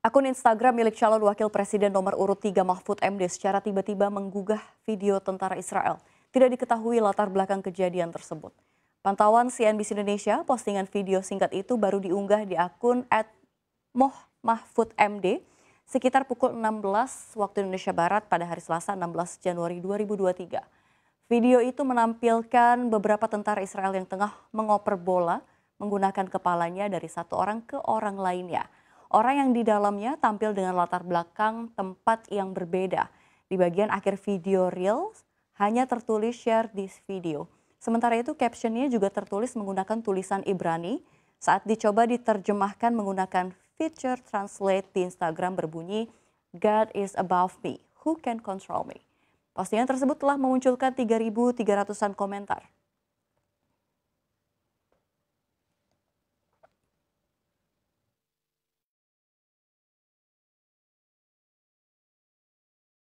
Akun Instagram milik calon wakil presiden nomor urut 3 Mahfud MD secara tiba-tiba menggugah video tentara Israel. Tidak diketahui latar belakang kejadian tersebut. Pantauan CNBC Indonesia, postingan video singkat itu baru diunggah di akun at Moh Mahfud MD sekitar pukul 16 waktu Indonesia Barat pada hari Selasa 16 Januari 2023. Video itu menampilkan beberapa tentara Israel yang tengah mengoper bola menggunakan kepalanya dari satu orang ke orang lainnya orang yang di dalamnya tampil dengan latar belakang tempat yang berbeda. Di bagian akhir video Reels hanya tertulis share this video. Sementara itu captionnya juga tertulis menggunakan tulisan Ibrani saat dicoba diterjemahkan menggunakan feature translate di Instagram berbunyi God is above me, who can control me? Postingan tersebut telah memunculkan 3.300-an komentar.